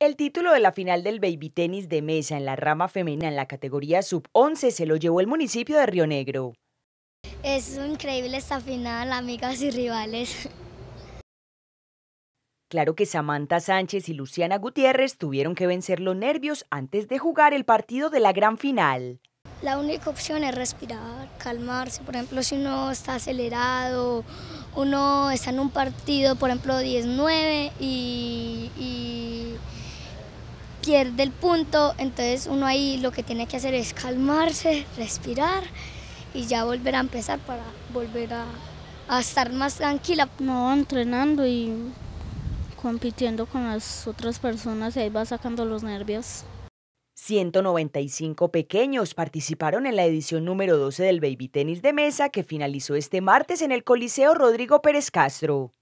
El título de la final del baby tenis de mesa en la rama femenina en la categoría sub-11 se lo llevó el municipio de Río Negro. Es increíble esta final, amigas y rivales. Claro que Samantha Sánchez y Luciana Gutiérrez tuvieron que vencer los nervios antes de jugar el partido de la gran final. La única opción es respirar, calmarse. Por ejemplo, si uno está acelerado, uno está en un partido, por ejemplo, 19 y pierde el punto, entonces uno ahí lo que tiene que hacer es calmarse, respirar y ya volver a empezar para volver a, estar más tranquila. No, entrenando y compitiendo con las otras personas y ahí va sacando los nervios. 195 pequeños participaron en la edición número 12 del Baby Tenis de Mesa que finalizó este martes en el Coliseo Rodrigo Pérez Castro.